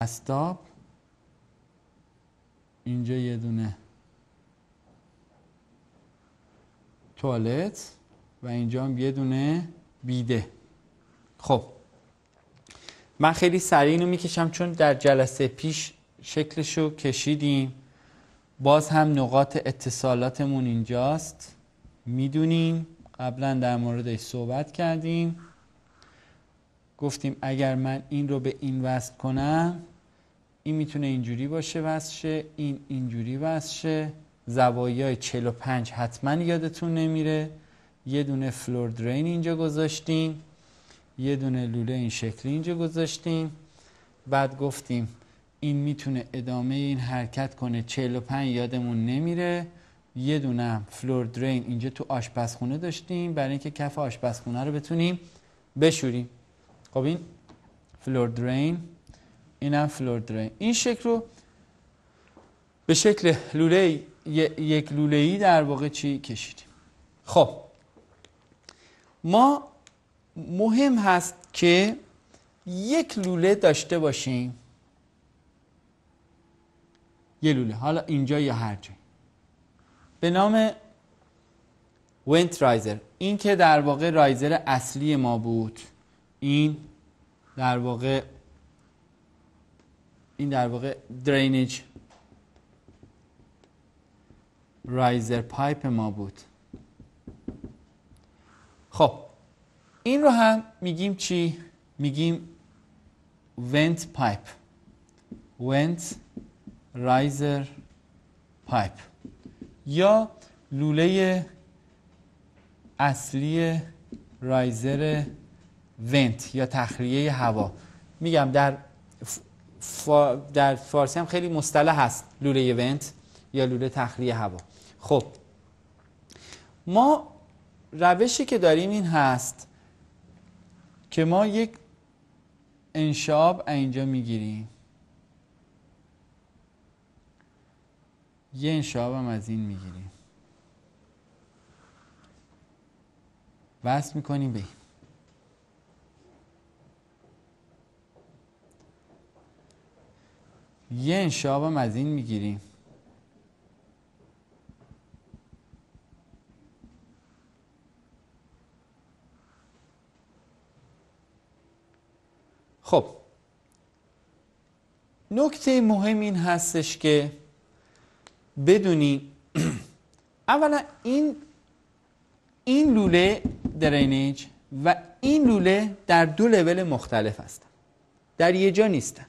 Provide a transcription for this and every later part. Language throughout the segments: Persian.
استاب اینجا یه دونه توالت و اینجا هم یه دونه بیده خب من خیلی سریع اینو میکشم چون در جلسه پیش شکلشو کشیدیم باز هم نقاط اتصالاتمون اینجاست میدونیم قبلا در موردش صحبت کردیم گفتیم اگر من این رو به این وصل کنم این میتونه اینجوری باشه وصل این اینجوری وصل زوایای 45 حتما یادتون نمیره یه دونه فلور درین اینجا گذاشتیم یه دونه لوله این شکلی اینجا گذاشتیم بعد گفتیم این میتونه ادامه این حرکت کنه 45 یادمون نمیره یه دونه فلور درین اینجا تو آشپزخونه داشتیم برای اینکه کف آشپزخونه رو بتونیم بشوریم خب این فلور درین اینم فلور درین این شکل رو به شکل لوله یک لوله ای در واقع چی کشیدیم خب ما مهم هست که یک لوله داشته باشیم یه لوله حالا اینجا یا هر جای به نام ونت رایزر این که در واقع رایزر اصلی ما بود این در واقع این در واقع درینج رایزر پایپ ما بود خب این رو هم میگیم چی؟ میگیم ونت پایپ ونت رایزر پایپ یا لوله اصلی رایزر ونت یا تخلیه هوا میگم در در فارسی هم خیلی مصطلح هست لوله ونت یا لوله تخلیه هوا خب ما روشی که داریم این هست که ما یک انشاب اینجا میگیریم یه انشاب هم از این میگیریم وصل میکنیم به این یه انشاب هم از این میگیریم خب نکته مهم این هستش که بدونی اولا این این لوله درینج و این لوله در دو لول مختلف هستن در یه جا نیستن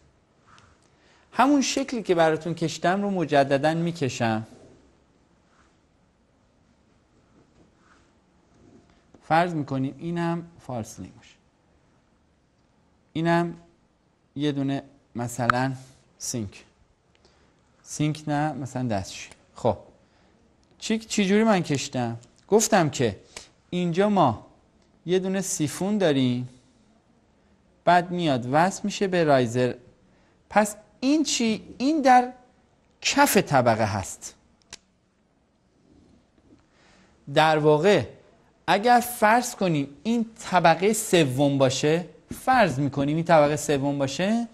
همون شکلی که براتون کشتم رو مجددا میکشم فرض میکنیم اینم فالس باشه اینم یه دونه مثلا سینک سینک نه مثلا دستش خب چی چجوری من کشتم گفتم که اینجا ما یه دونه سیفون داریم بعد میاد وصل میشه به رایزر پس این چی؟ این در کف طبقه هست در واقع اگر فرض کنیم این طبقه سوم باشه فرض میکنیم این طبقه سوم باشه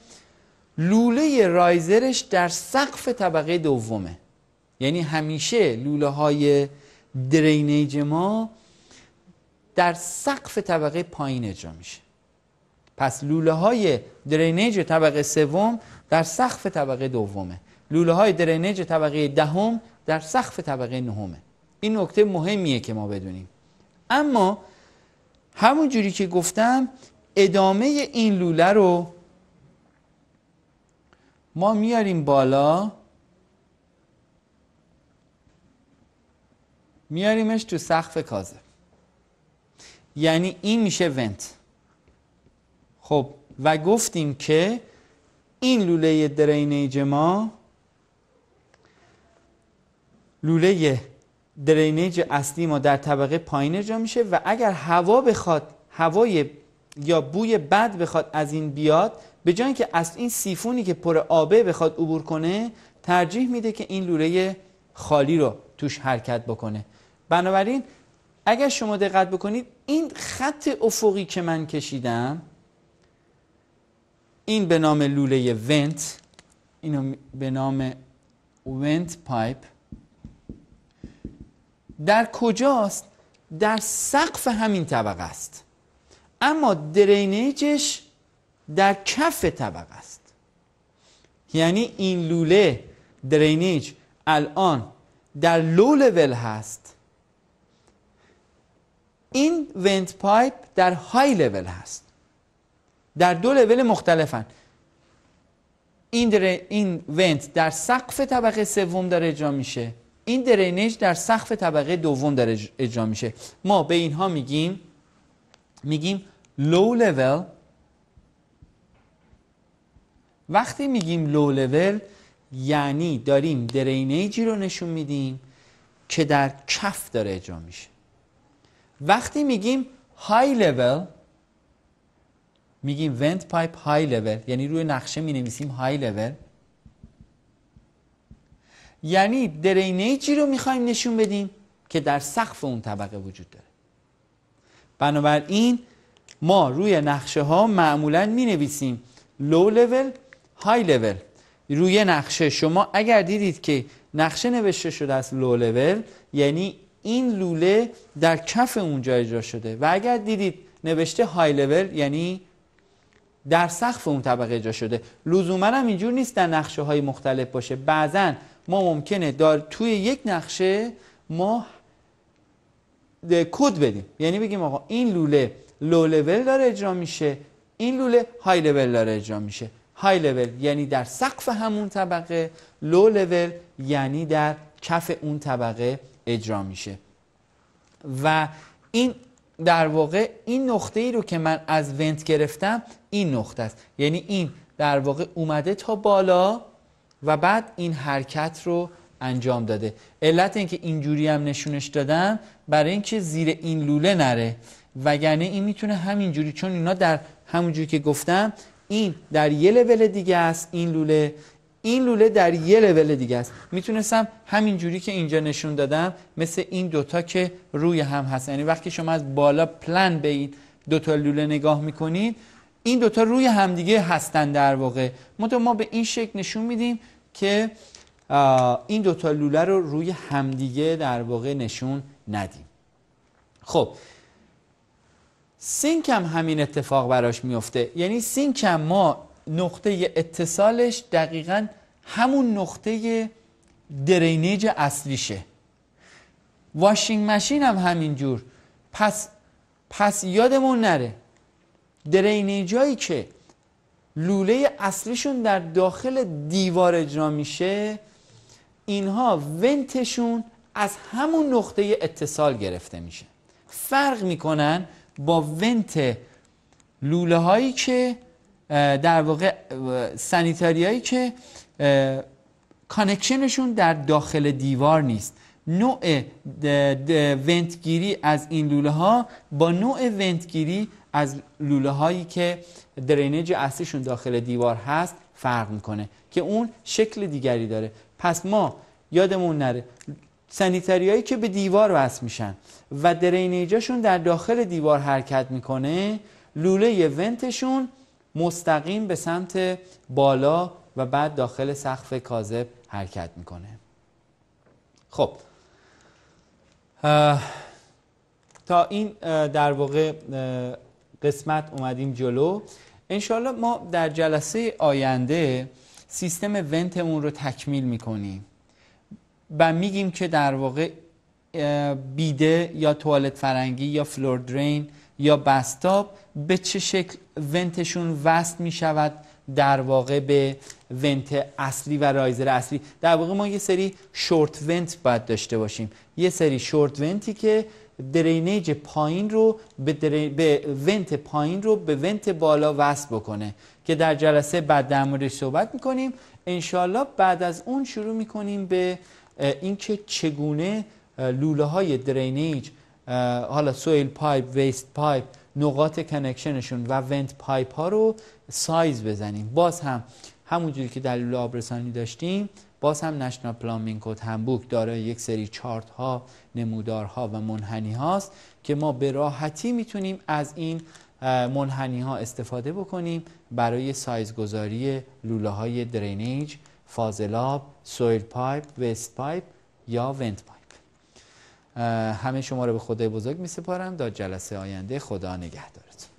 لوله رایزرش در سقف طبقه دومه یعنی همیشه لوله های درینیج ما در سقف طبقه پایین اجرا میشه پس لوله های درینیج طبقه سوم در سقف طبقه دومه لوله های درنج طبقه دهم ده در سقف طبقه نهمه این نکته مهمیه که ما بدونیم اما همون جوری که گفتم ادامه این لوله رو ما میاریم بالا میاریمش تو سقف کازه یعنی این میشه ونت خب و گفتیم که این لوله درینیج ما لوله درینیج اصلی ما در طبقه پایین جا میشه و اگر هوا بخواد هوای یا بوی بد بخواد از این بیاد به جای که از این سیفونی که پر آبه بخواد عبور کنه ترجیح میده که این لوله خالی رو توش حرکت بکنه بنابراین اگر شما دقت بکنید این خط افقی که من کشیدم این به نام لوله ونت اینو به نام ونت پایپ در کجاست؟ در سقف همین طبقه است اما درینیجش در کف طبقه است یعنی این لوله درینیج الان در لو لول هست این ونت پایپ در های لول هست در دو لول مختلفن این, این ونت در سقف طبقه سوم داره اجرا میشه این درینج در سقف طبقه دوم داره اجرا میشه ما به اینها میگیم میگیم لو لول وقتی میگیم لو لول یعنی داریم درینیجی رو نشون میدیم که در کف داره اجرا میشه وقتی میگیم های لول میگیم vent پایپ high level یعنی روی نقشه می نویسیم های لول یعنی درینیجی رو میخوایم نشون بدیم که در سقف اون طبقه وجود داره بنابراین ما روی نقشه ها معمولا می نویسیم لو لول های لول روی نقشه شما اگر دیدید که نقشه نوشته شده از لو لول یعنی این لوله در کف اونجا اجرا شده و اگر دیدید نوشته های لول یعنی در سقف اون طبقه جا شده لزوما هم اینجور نیست در نقشه های مختلف باشه بعضا ما ممکنه دار توی یک نقشه ما کد بدیم یعنی بگیم آقا این لوله لو لول داره اجرا میشه این لوله های لول داره اجرا میشه های لول یعنی در سقف همون طبقه لو لول یعنی در کف اون طبقه اجرا میشه و این در واقع این نقطه ای رو که من از ونت گرفتم این نقطه است یعنی این در واقع اومده تا بالا و بعد این حرکت رو انجام داده علت اینکه اینجوری هم نشونش دادم برای اینکه زیر این لوله نره وگرنه این میتونه همینجوری چون اینا در همونجوری که گفتم این در یه لول دیگه است این لوله این لوله در یه لول دیگه است میتونستم همینجوری که اینجا نشون دادم مثل این دوتا که روی هم هست یعنی وقتی شما از بالا پلن به این دوتا لوله نگاه میکنید این دوتا روی همدیگه هستن در واقع ما به این شکل نشون میدیم که این دوتا لوله رو روی همدیگه در واقع نشون ندیم خب سینک هم همین اتفاق براش میفته یعنی سینک هم ما نقطه اتصالش دقیقا همون نقطه درینیج اصلیشه واشینگ مشین هم همینجور پس پس یادمون نره درینیج هایی که لوله اصلیشون در داخل دیوار اجرا میشه اینها ونتشون از همون نقطه اتصال گرفته میشه فرق میکنن با ونت لوله هایی که در واقع سانیتاری هایی که کانکشنشون در داخل دیوار نیست نوع ونتگیری از این لوله ها با نوع ونتگیری از لوله هایی که درینج اصلیشون داخل دیوار هست فرق میکنه که اون شکل دیگری داره پس ما یادمون نره سنیتری هایی که به دیوار وصل میشن و درینیجاشون در داخل دیوار حرکت میکنه لوله ونتشون مستقیم به سمت بالا و بعد داخل سقف کاذب حرکت میکنه خب تا این در واقع قسمت اومدیم جلو انشالله ما در جلسه آینده سیستم ونتمون رو تکمیل میکنیم و میگیم که در واقع بیده یا توالت فرنگی یا فلور درین یا بستاب به چه شکل ونتشون وصل میشود در واقع به ونت اصلی و رایزر اصلی در واقع ما یه سری شورت ونت باید داشته باشیم یه سری شورت ونتی که درینیج پایین رو به, به ونت پایین رو به ونت بالا وصل بکنه که در جلسه بعد در موردش صحبت میکنیم انشالله بعد از اون شروع میکنیم به اینکه چگونه لوله های درینیج حالا سویل پایپ ویست پایپ نقاط کنکشنشون و ونت پایپ ها رو سایز بزنیم باز هم همونجوری که در لوله آبرسانی داشتیم باز هم نشنال پلان کد همبوک دارای یک سری چارت ها نمودار ها و منحنی هاست که ما به راحتی میتونیم از این منحنی ها استفاده بکنیم برای سایز گذاری لوله های درینیج، فازلاب، سویل پایپ، وست پایپ یا ونت پایپ همه شما رو به خدای بزرگ می سپارم تا جلسه آینده خدا نگهدارتون